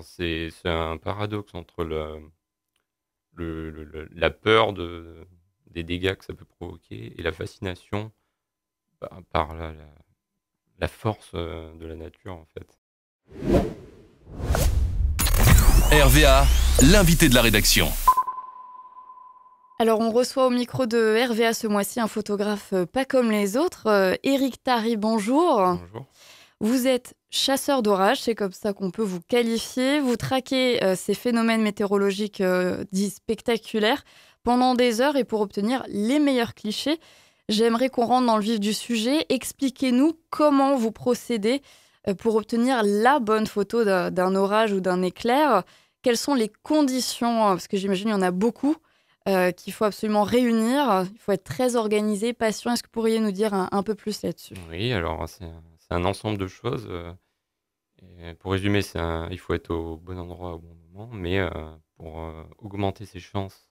C'est un paradoxe entre la, la peur de, des dégâts que ça peut provoquer et la fascination bah, par, la, la, force euh, de la nature en fait. RVA, l'invité de la rédaction. Alors, on reçoit au micro de RVA ce mois-ci un photographe euh, pas comme les autres, Eric euh, Tari, bonjour. Bonjour. Vous êtes chasseur d'orage, c'est comme ça qu'on peut vous qualifier. Vous traquez euh, ces phénomènes météorologiques euh, dits spectaculaires pendant des heures et pour obtenir les meilleurs clichés. J'aimerais qu'on rentre dans le vif du sujet. Expliquez-nous comment vous procédez euh, pour obtenir la bonne photo d'un orage ou d'un éclair. Quelles sont les conditions hein, Parce que j'imagine qu'il y en a beaucoup qu'il faut absolument réunir. Il faut être très organisé, patient. Est-ce que vous pourriez nous dire un, peu plus là-dessus Oui, alors c'est un ensemble de choses pour résumer, il faut être au bon endroit au bon moment, mais euh, pour euh, augmenter ses chances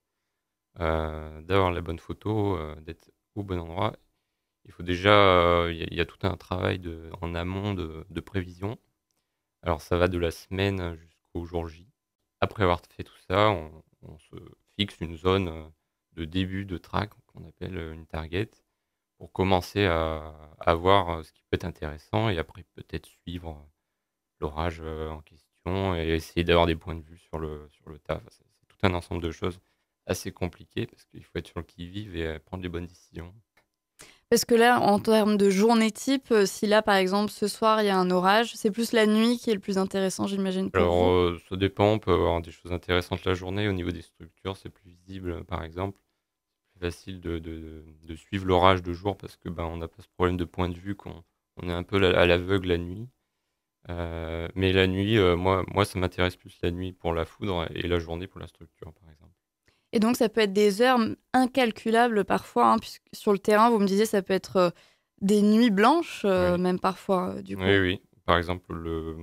euh, d'avoir la bonne photo, d'être au bon endroit, il faut déjà, il y, a tout un travail en amont de, prévision. Alors ça va de la semaine jusqu'au jour J. Après avoir fait tout ça, on, se fixe une zone de début de track qu'on appelle une target pour commencer à, à voir ce qui peut être intéressant et après peut-être suivre l'orage euh, en question et essayer d'avoir des points de vue sur le, sur le taf. C'est tout un ensemble de choses assez compliquées parce qu'il faut être sur le qui-vive et euh, prendre les bonnes décisions. Parce que là, en termes de journée type, euh, si là, par exemple, ce soir, il y a un orage, c'est plus la nuit qui est le plus intéressant, j'imagine. Alors, ça dépend. On peut avoir des choses intéressantes la journée. Au niveau des structures, c'est plus visible, par exemple. C'est plus facile de, de, suivre l'orage de jour parce que ben, on n'a pas ce problème de point de vue qu'on on est un peu à l'aveugle la nuit. Euh, mais la nuit, euh, moi, moi, ça m'intéresse plus la nuit pour la foudre et la journée pour la structure, par exemple. Et donc, ça peut être des heures incalculables parfois, hein, puisque sur le terrain, vous me disiez, ça peut être euh, des nuits blanches, même parfois, du coup. Oui, oui. Par exemple, le,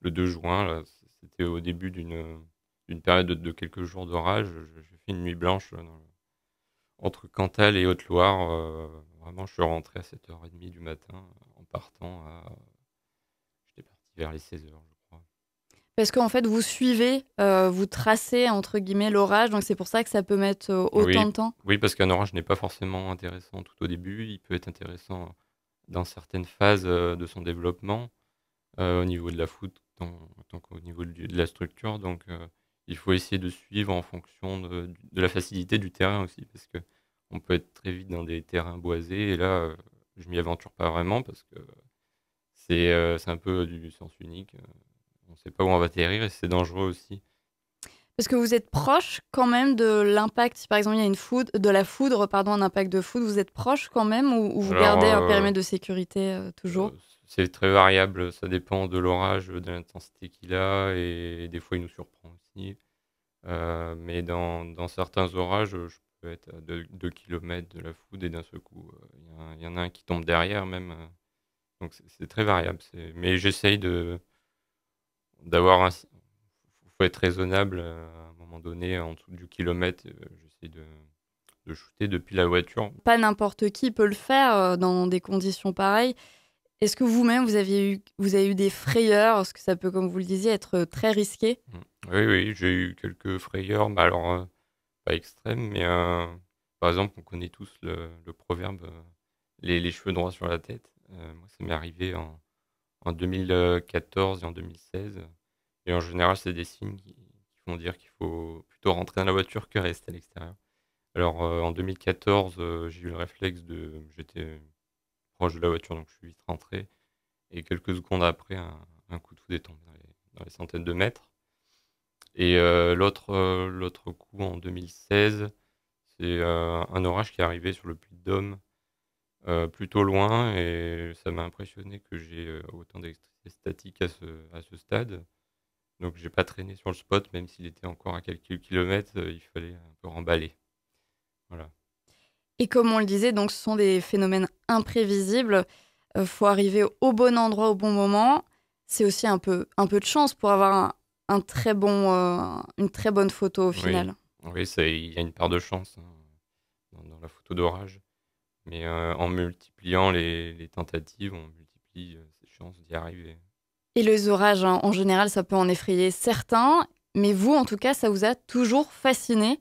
le 2 juin, c'était au début d'une période de, quelques jours d'orage. J'ai fait une nuit blanche entre Cantal et Haute-Loire. vraiment, je suis rentré à 7h30 du matin en partant à vers les 16 heures, je crois. Parce qu'en fait, vous suivez, euh, vous tracez entre guillemets l'orage, donc c'est pour ça que ça peut mettre euh, autant de temps. Oui, parce qu'un orage n'est pas forcément intéressant tout au début. Il peut être intéressant dans certaines phases euh, de son développement, au niveau de la foot, donc au niveau de la structure. Donc il faut essayer de suivre en fonction de, de, la facilité du terrain aussi, parce que on peut être très vite dans des terrains boisés. Et là, je m'y aventure pas vraiment parce que euh, c'est un peu du sens unique. Euh. On ne sait pas où on va atterrir et c'est dangereux aussi. Parce que vous êtes proche quand même de l'impact. Si par exemple il y a une foudre, de la foudre, pardon, un impact de foudre, vous êtes proche quand même ou, vous gardez un euh, périmètre de sécurité toujours C'est très variable. Ça dépend de l'orage, de l'intensité qu'il a et, des fois il nous surprend aussi. mais dans, certains orages, je peux être à 2 km de la foudre et d'un seul coup, il y, en a un qui tombe derrière même. Donc c'est très variable. Mais j'essaye de d'avoir un. faut être raisonnable euh, à un moment donné, en dessous du kilomètre. Euh, j'essaie de, de shooter depuis la voiture. Pas n'importe qui peut le faire euh, dans des conditions pareilles. Est-ce que vous-même, vous, eu, vous avez eu des frayeurs Parce que ça peut, comme vous le disiez, être très risqué. Mm. Oui, oui, j'ai eu quelques frayeurs. Bah, alors, pas extrêmes, mais par exemple, on connaît tous le, le proverbe les, les, cheveux droits sur la tête. Euh, moi, ça m'est arrivé en, 2014 et en 2016. Et en général, c'est des signes qui, font vont dire qu'il faut plutôt rentrer dans la voiture que rester à l'extérieur. Alors euh, en 2014, euh, j'ai eu le réflexe de. J'étais proche de la voiture, donc je suis vite rentré. Et quelques secondes après, un, coup de foudre est tombé dans les, centaines de mètres. Et l'autre coup en 2016, c'est un orage qui est arrivé sur le puits de Dôme euh, plutôt loin et ça m'a impressionné que j'ai euh, autant d'électricité statique à ce, à ce stade. Donc j'ai pas traîné sur le spot, même s'il était encore à quelques kilomètres, euh, il fallait un peu remballer. Voilà. Et comme on le disait, donc ce sont des phénomènes imprévisibles. Il faut arriver au bon endroit au bon moment. C'est aussi un peu, un peu de chance pour avoir un, très bon, une très bonne photo au final. Oui, il y a une part de chance hein, dans, la photo d'orage. Mais euh, en multipliant les, tentatives, on multiplie euh, ses chances d'y arriver. Et les orages, hein, en général, ça peut en effrayer certains. Mais vous, en tout cas, ça vous a toujours fasciné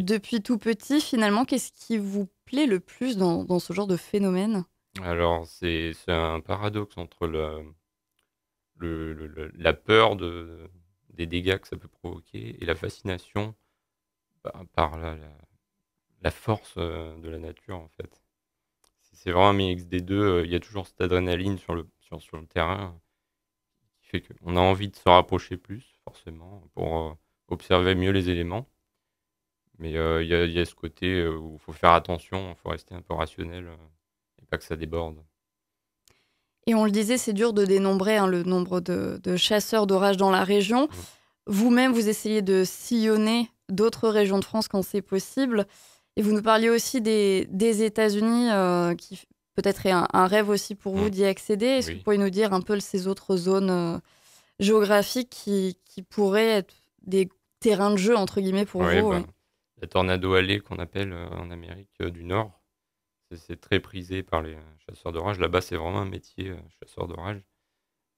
depuis tout petit. Finalement, qu'est-ce qui vous plaît le plus dans, ce genre de phénomène Alors, c'est un paradoxe entre la, le, le, la peur de, des dégâts que ça peut provoquer et la fascination bah, par, la, force euh, de la nature, en fait c'est vraiment mix XD2, euh, il y a toujours cette adrénaline sur le, sur, le terrain euh, qui fait qu'on a envie de se rapprocher plus, forcément, pour euh, observer mieux les éléments. Mais il y, a ce côté où il faut faire attention, il faut rester un peu rationnel et pas que ça déborde. Et on le disait, c'est dur de dénombrer hein, le nombre de, chasseurs d'orage dans la région. Mmh. Vous-même, vous essayez de sillonner d'autres régions de France quand c'est possible. Et vous nous parliez aussi des, États-Unis, euh, qui peut-être est un, rêve aussi pour vous mm. d'y accéder. Est-ce que vous pouvez nous dire un peu ces autres zones euh, géographiques qui, pourraient être des terrains de jeu, entre guillemets, pour vous ben, La Tornado Alley qu'on appelle euh, en Amérique du Nord, c'est très prisé par les chasseurs d'orage. Là-bas, c'est vraiment un métier, chasseur d'orage.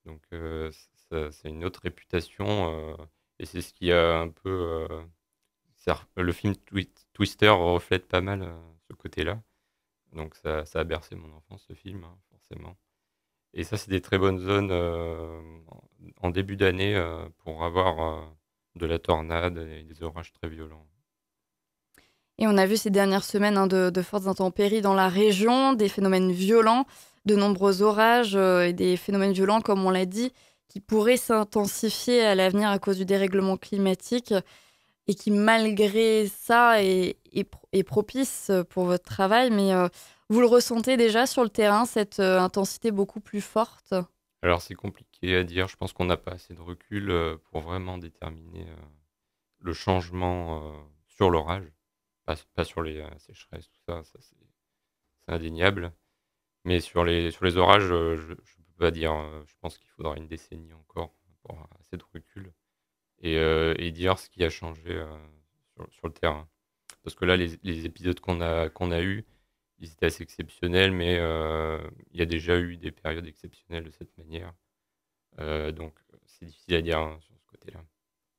Donc, c'est une autre réputation. et c'est ce qui a un peu le film Twister reflète pas mal euh, ce côté-là. Donc ça, a bercé mon enfance, ce film, hein, forcément. Et ça, c'est des très bonnes zones euh, en début d'année euh, pour avoir de la tornade et des orages très violents. Et on a vu ces dernières semaines hein, de, de, fortes intempéries dans la région, des phénomènes violents, de nombreux orages et des phénomènes violents, comme on l'a dit, qui pourraient s'intensifier à l'avenir à cause du dérèglement climatique et qui, malgré ça, est, est, propice pour votre travail. Mais euh, vous le ressentez déjà sur le terrain, cette euh, intensité beaucoup plus forte Alors, c'est compliqué à dire. Je pense qu'on n'a pas assez de recul euh, pour vraiment déterminer le changement sur l'orage, pas, sur les sécheresses, tout ça. c'est indéniable. Mais sur les, sur les orages, je ne peux pas dire. Je pense qu'il faudra une décennie encore pour assez de recul et, euh, dire ce qui a changé euh, sur, le terrain. Parce que là, les, épisodes qu'on a, qu'on a eus, ils étaient assez exceptionnels, mais euh, il y a déjà eu des périodes exceptionnelles de cette manière. donc, c'est difficile à dire hein, sur ce côté-là.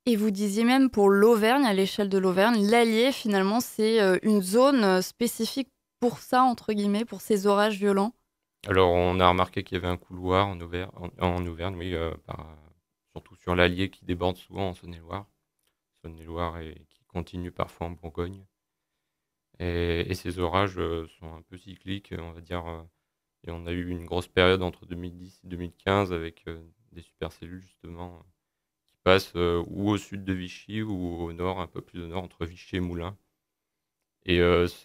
Et vous disiez même pour l'Auvergne, à l'échelle de l'Auvergne, l'Allier, finalement, c'est une zone spécifique pour ça, entre guillemets, pour ces orages violents Alors, on a remarqué qu'il y avait un couloir en Auvergne, en, Auvergne oui, par, surtout sur l'Allier qui déborde souvent en Saône-et-Loire. Saône-et-Loire et qui continue parfois en Bourgogne. Et, ces orages euh, sont un peu cycliques, on va dire. Euh, et on a eu une grosse période entre 2010 et 2015 avec euh, des supercellules justement qui passent ou au sud de Vichy ou au nord, un peu plus au nord, entre Vichy et Moulins. Et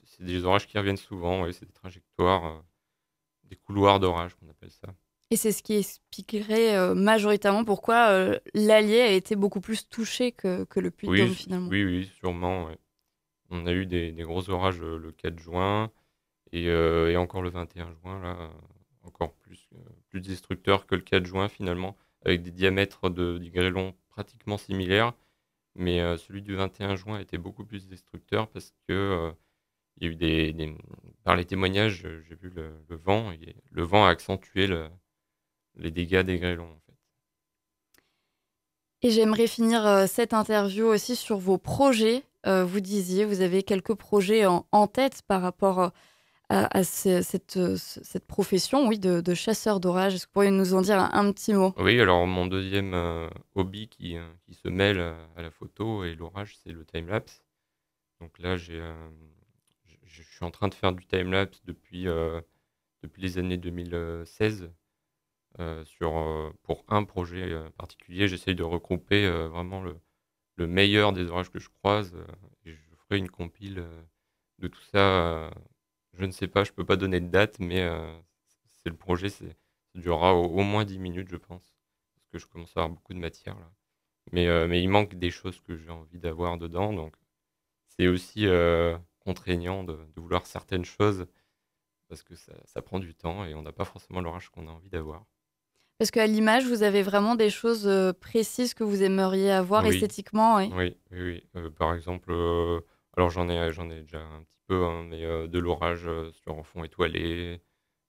c'est des orages qui reviennent souvent, c'est des trajectoires, des couloirs d'orage qu'on appelle ça. Et c'est ce qui expliquerait euh, majoritairement pourquoi euh, l'Allier a été beaucoup plus touché que, que le puy de finalement. Oui, oui, sûrement. On a eu des, gros orages euh, le 4 juin et, et, encore le 21 juin, là, encore plus, plus destructeur que le 4 juin finalement, avec des diamètres de, grêlons pratiquement similaires. Mais celui du 21 juin était beaucoup plus destructeur parce que il y a eu des, par les témoignages, j'ai vu le, le, vent, et le vent a accentué le, les dégâts des grêlons. En fait. Et j'aimerais finir euh, cette interview aussi sur vos projets. Euh, vous disiez, vous avez quelques projets en, tête par rapport euh, à, cette, profession oui, de, chasseur d'orage. Est-ce que vous pourriez nous en dire un, petit mot Oui, alors mon deuxième hobby qui, se mêle à la photo et l'orage, c'est le timelapse. Donc là, j'ai, je suis en train de faire du timelapse depuis, depuis les années 2016. Euh, sur, euh, pour un projet euh, particulier. J'essaye de regrouper vraiment le, meilleur des orages que je croise. et je ferai une compile de tout ça. je ne sais pas, je ne peux pas donner de date, mais c'est le projet, c'est, ça durera au, moins 10 minutes, je pense. Parce que je commence à avoir beaucoup de matière là. Mais, il manque des choses que j'ai envie d'avoir dedans. Donc c'est aussi contraignant de, vouloir certaines choses parce que ça prend du temps et on n'a pas forcément l'orage qu'on a envie d'avoir. Parce qu'à l'image, vous avez vraiment des choses euh, précises que vous aimeriez avoir esthétiquement. Oui, oui, euh, par exemple, euh, alors j'en ai, ai déjà un petit peu, hein, mais de l'orage sur un fond étoilé,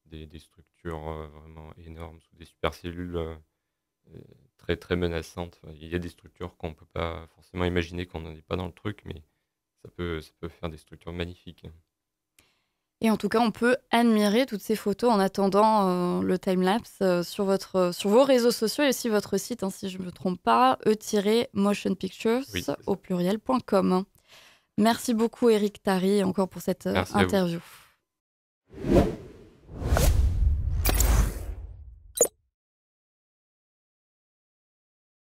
des, structures vraiment énormes des supercellules très très menaçantes. Il y a des structures qu'on ne peut pas forcément imaginer qu'on n'en est pas dans le truc, mais ça peut, ça peut faire des structures magnifiques. Et en tout cas, on peut admirer toutes ces photos en attendant euh, le time-lapse euh, sur, euh, sur vos réseaux sociaux et aussi votre site, hein, si je ne me trompe pas, e-motionpictures au pluriel.com. Merci beaucoup, Eric Tari, encore pour cette interview.